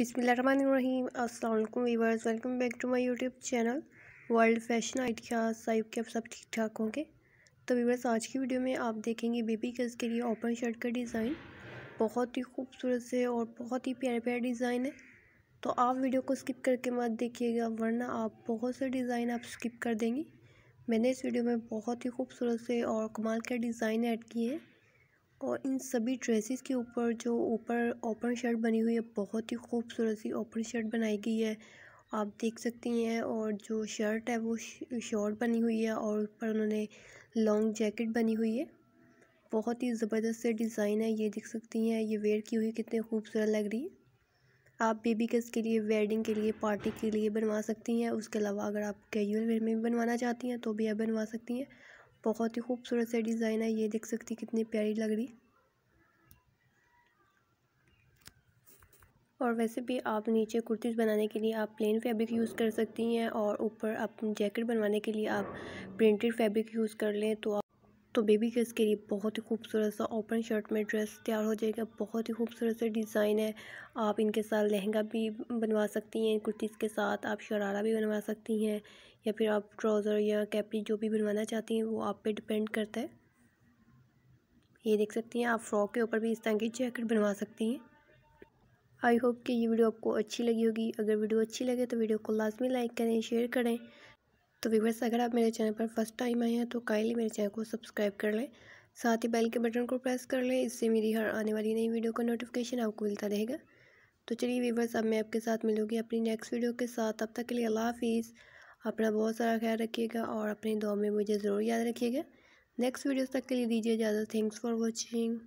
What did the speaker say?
बिसमीम अल्लाम viewers welcome back to my YouTube channel world fashion idea साइब के आप सब ठीक ठाक होंगे तो वीवर्स आज की वीडियो में आप देखेंगे बेबी गर्ल्स के लिए ओपन शर्ट का डिज़ाइन बहुत ही खूबसूरत से और बहुत ही प्यारे प्यारे डिज़ाइन है तो आप वीडियो को स्किप करके मत देखिएगा वरना आप बहुत से डिज़ाइन आप स्किप कर देंगी मैंने इस वीडियो में बहुत ही खूबसूरत से और कमाल के डिज़ाइन ऐड किए हैं और इन सभी ड्रेसेस के ऊपर जो ऊपर ओपन शर्ट बनी हुई है बहुत ही खूबसूरत सी ओपन शर्ट बनाई गई है आप देख सकती हैं और जो शर्ट है वो शॉर्ट बनी हुई है और ऊपर उन्होंने लॉन्ग जैकेट बनी हुई है बहुत ही ज़बरदस्त से डिज़ाइन है ये देख सकती हैं ये वेयर की हुई कितनी खूबसूरत लग रही है आप बेबी कस के लिए वेडिंग के लिए पार्टी के लिए बनवा सकती हैं उसके अलावा अगर आप कैजुअल वेयर में भी बनवाना चाहती हैं तो भी आप बनवा सकती हैं बहुत ही खूबसूरत सा डिज़ाइन है ये देख सकती कितनी प्यारी लग रही और वैसे भी आप नीचे कुर्तीज़ बनाने के लिए आप प्लेन फैब्रिक यूज़ कर सकती हैं और ऊपर आप जैकेट बनवाने के लिए आप प्रिंटेड फैब्रिक यूज़ कर लें तो आप तो बेबी गर्ल्स के लिए बहुत ही खूबसूरत सा ओपन शर्ट में ड्रेस तैयार हो जाएगा बहुत ही खूबसूरत सा डिज़ाइन है आप इनके साथ लहंगा भी बनवा सकती हैं कुर्तीज़ के साथ आप शरारा भी बनवा सकती हैं या फिर आप ट्राउज़र या कैपरी जो भी बनवाना चाहती हैं वो आप पे डिपेंड करता है ये देख सकती हैं आप फ्रॉक के ऊपर भी इस तरह की जैकेट बनवा सकती हैं आई होप कि ये वीडियो आपको अच्छी लगी होगी अगर वीडियो अच्छी लगे तो वीडियो को लाजमी लाइक करें शेयर करें तो व्यूवर्स अगर आप मेरे चैनल पर फर्स्ट टाइम आए हैं तो काइंडली मेरे चैनल को सब्सक्राइब कर लें साथ ही बेल के बटन को प्रेस कर लें इससे मेरी हर आने वाली नई वीडियो का नोटिफिकेशन आपको मिलता रहेगा तो चलिए व्यूवर्स अब मैं आपके साथ मिलूँगी अपनी नेक्स्ट वीडियो के साथ अब तक के लिए अल्लाह हाफिज़ अपना बहुत सारा ख्याल रखिएगा और अपनी दुआ में मुझे ज़रूर याद रखिएगा नेक्स्ट वीडियो तक के लिए दीजिए ज़्यादा थैंक्स फॉर वॉचिंग